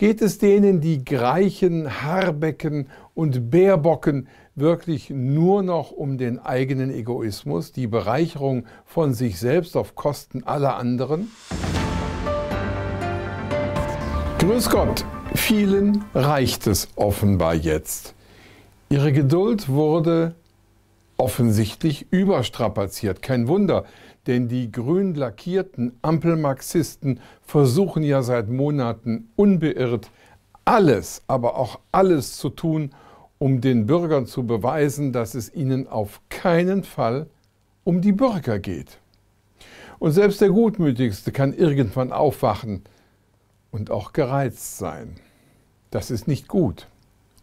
Geht es denen, die Greichen, Harbecken und Bärbocken wirklich nur noch um den eigenen Egoismus, die Bereicherung von sich selbst auf Kosten aller anderen? Grüß Gott, vielen reicht es offenbar jetzt. Ihre Geduld wurde offensichtlich überstrapaziert. Kein Wunder, denn die grün lackierten Ampelmarxisten versuchen ja seit Monaten unbeirrt alles, aber auch alles zu tun, um den Bürgern zu beweisen, dass es ihnen auf keinen Fall um die Bürger geht. Und selbst der Gutmütigste kann irgendwann aufwachen und auch gereizt sein. Das ist nicht gut,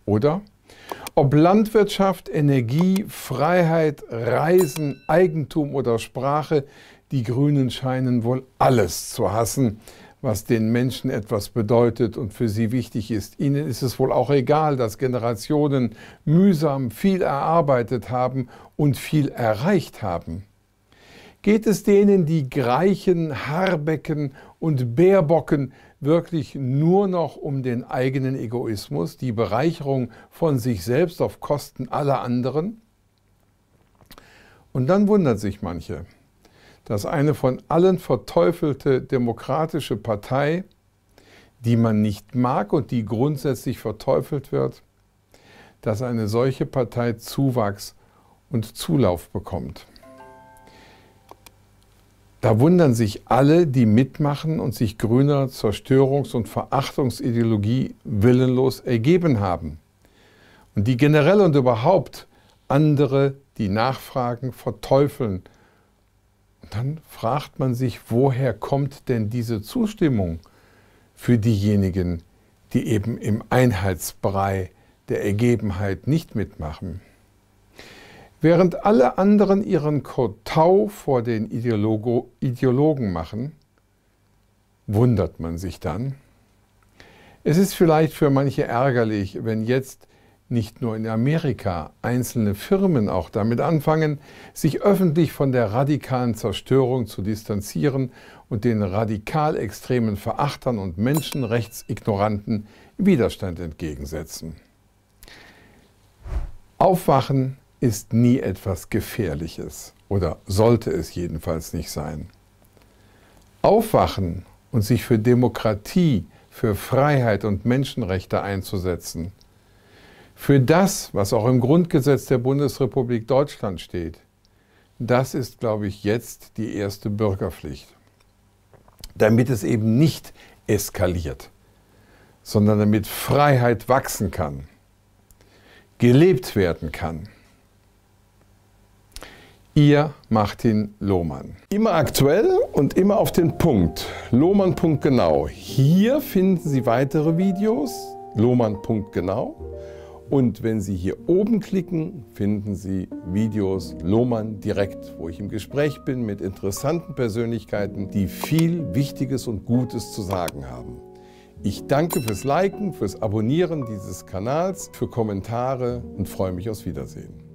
oder? Ob Landwirtschaft, Energie, Freiheit, Reisen, Eigentum oder Sprache, die Grünen scheinen wohl alles zu hassen, was den Menschen etwas bedeutet und für sie wichtig ist. Ihnen ist es wohl auch egal, dass Generationen mühsam viel erarbeitet haben und viel erreicht haben. Geht es denen, die Greichen, Harbecken und Bärbocken, wirklich nur noch um den eigenen Egoismus, die Bereicherung von sich selbst auf Kosten aller anderen? Und dann wundert sich manche, dass eine von allen verteufelte demokratische Partei, die man nicht mag und die grundsätzlich verteufelt wird, dass eine solche Partei Zuwachs und Zulauf bekommt. Da wundern sich alle, die mitmachen und sich grüner Zerstörungs- und Verachtungsideologie willenlos ergeben haben. Und die generell und überhaupt andere, die nachfragen, verteufeln. Und dann fragt man sich, woher kommt denn diese Zustimmung für diejenigen, die eben im Einheitsbrei der Ergebenheit nicht mitmachen? Während alle anderen ihren Kotau vor den Ideologo Ideologen machen, wundert man sich dann. Es ist vielleicht für manche ärgerlich, wenn jetzt nicht nur in Amerika einzelne Firmen auch damit anfangen, sich öffentlich von der radikalen Zerstörung zu distanzieren und den radikal extremen Verachtern und Menschenrechtsignoranten Widerstand entgegensetzen. Aufwachen ist nie etwas Gefährliches oder sollte es jedenfalls nicht sein. Aufwachen und sich für Demokratie, für Freiheit und Menschenrechte einzusetzen, für das, was auch im Grundgesetz der Bundesrepublik Deutschland steht, das ist, glaube ich, jetzt die erste Bürgerpflicht. Damit es eben nicht eskaliert, sondern damit Freiheit wachsen kann, gelebt werden kann. Ihr Martin Lohmann. Immer aktuell und immer auf den Punkt. Lohmann.genau. Hier finden Sie weitere Videos. Lohmann.genau. Und wenn Sie hier oben klicken, finden Sie Videos Lohmann direkt, wo ich im Gespräch bin mit interessanten Persönlichkeiten, die viel Wichtiges und Gutes zu sagen haben. Ich danke fürs Liken, fürs Abonnieren dieses Kanals, für Kommentare und freue mich aufs Wiedersehen.